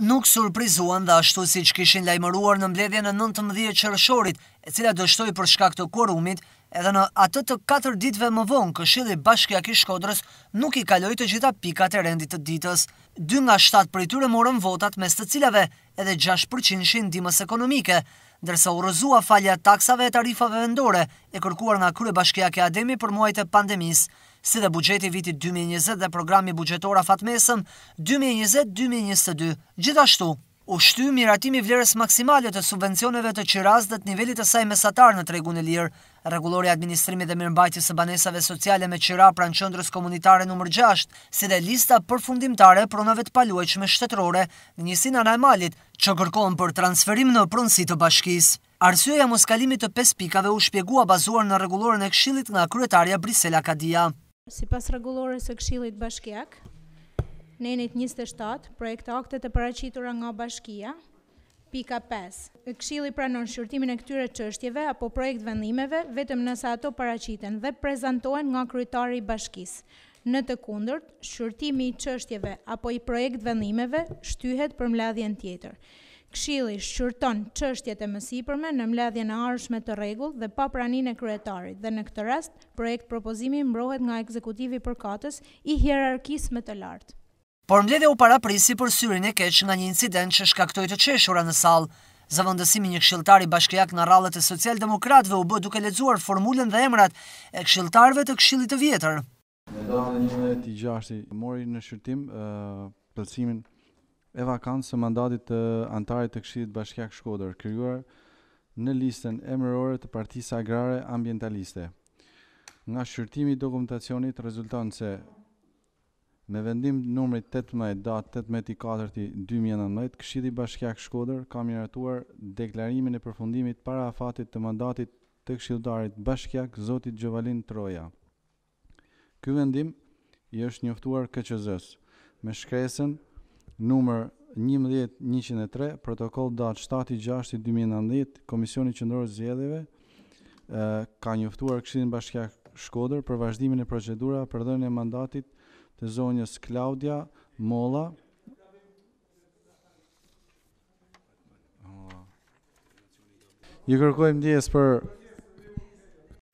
nuk surprizuan dhe ashtu si që kishin lajmëruar në mbledhje në 19 qërëshorit, e cila dështoj për shkak të korumit, edhe në atë të katër ditve më vonë, këshili bashkja kishkodrës nuk i kaloj të gjitha pikat e rendit të ditës. Dy nga shtatë për i tyre morën votat mes të cilave edhe 6% dimës ekonomike, dërsa u rëzua falja taksave e tarifave vendore e kërkuar nga kërë bashkja ke ademi për muajt e pandemisë si dhe bugjeti viti 2020 dhe programi bugjetora fatmesën 2020-2022. Gjithashtu, u shty miratimi vlerës maksimalet e subvencioneve të qiraz dhe të nivellit të saj mesatar në tregun e lirë, regulori administrimi dhe mirëmbajtjes e banesave sociale me qira pranë qëndrës komunitare nëmër 6, si dhe lista për fundimtare pronave të paluajq me shtetërore në njësin anajmalit që kërkohen për transferim në pronësi të bashkis. Arsyeja muskalimit të 5 pikave u shpjegua bazuar në regulore në kshilit nga kryetarja Brisela Kadia si pas regulores e kshilit bashkjak, nenit 27, projekt aktet e paracitura nga bashkia, pika 5. Këshili pranon shqyrtimin e këtyre qështjeve apo projekt vendimeve vetëm nësa ato paracitën dhe prezentohen nga kryetari i bashkis. Në të kundërt, shqyrtimi i qështjeve apo i projekt vendimeve shtyhet për mladhjen tjetër. Kshili shqyrton qështjet e mësipërme në mledhje në arshme të regull dhe pa pranin e kryetarit dhe në këtë rast, projekt propozimi mbrohet nga ekzekutivi përkatës i hierarkis më të lartë. Por mledhje u para prisi për syrin e keq nga një incident që shkaktoj të qeshura në salë. Zavëndësimi një kshiltari bashkëjak në rallet e socialdemokratve u bë duke ledzuar formulen dhe emrat e kshiltarve të kshilit të vjetër. Në dame një me ti gjashti, mori në shqyrtim përsimin e vakantë së mandatit të antarit të këshidit bashkjak shkodër, kryuar në listën emërore të partisa agrare ambientaliste. Nga shqyrtimi dokumentacionit rezultan se me vendim numrit 18 datë 18.4.2019, këshidit bashkjak shkodër ka miratuar deklarimin e përfundimit para afatit të mandatit të këshildarit bashkjak Zotit Gjovalin Troja. Ky vendim i është njoftuar KQZ-s me shkresën numër 11103, protokoll datë 7.6.2019, Komisioni qëndorës Zjedheve, ka njëftuar Këshidin Bashkja Shkoder për vazhdimin e procedura për dhënë e mandatit të zonjës Klaudia Mola, Ju kërkojmë ndjes për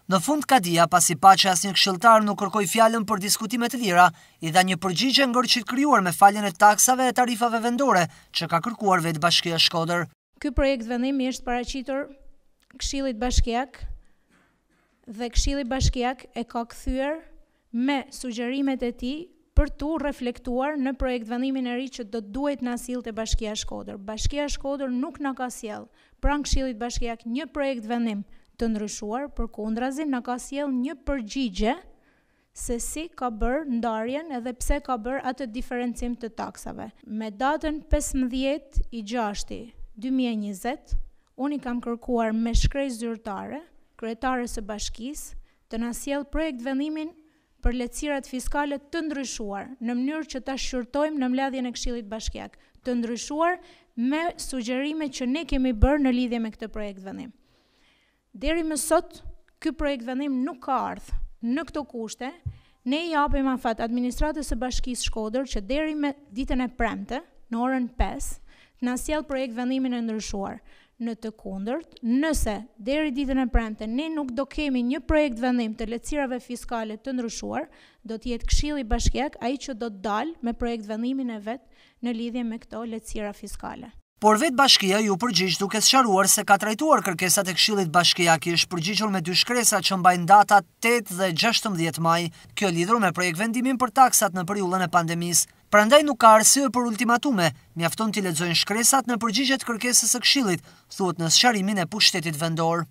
Në fund ka dia, pasi pa që asë një këshiltar nuk kërkoj fjallën për diskutimet të dhira, i dha një përgjigje në ngërqit kryuar me faljen e taksave e tarifave vendore që ka kërkuar vetë bashkia Shkoder. Ky projekt vendimi është paracitor këshilit bashkiak dhe këshilit bashkiak e ka këthyër me sugjerimet e ti për tu reflektuar në projekt vendimin e ri që do duhet në asil të bashkia Shkoder. Bashkia Shkoder nuk në ka siel, pra në këshilit bashkiak një projekt vendim të ndryshuar, për kundrazin në ka siel një përgjigje se si ka bërë ndarjen edhe pse ka bërë atë diferencim të taksave. Me datën 15 i 6 2020, unë i kam kërkuar me shkrej zyrtare, kretare së bashkisë, të nësiel projekt vendimin për letësirat fiskale të ndryshuar në mënyrë që ta shqyrtojmë në mledhjen e kshilit bashkjak, të ndryshuar me sugjerime që ne kemi bërë në lidhje me këtë projekt vendim. Deri më sot, ky projekt vendim nuk ka ardhë në këto kushte. Ne i japim afat administratës së Bashkisë Shkodër që deri më ditën e premte, në orën 5, na sjell projekt vendimin e ndryshuar. Në të kundërt, nëse deri ditën e premte ne nuk do kemi një projekt vendim të lehtësirave fiskale të ndryshuar, do të jetë Këshilli Bashkiak ai që do të dalë me projekt vendimin e vet në lidhje me këto lecira fiskale. Por vetë bashkia ju përgjish duke së sharuar se ka trajtuar kërkesat e kshilit bashkia ki është me dy shkresa që mbajnë data 8 dhe 16 maj, kjo lidru me projekt vendimin për taksat në përjullën e pandemis. Pra ndaj nuk ka arsye për ultimatume, mjafton t'i ledzojnë shkresat në përgjishet kërkesës e kshilit, thuot në së sharimin e pushtetit vendorë.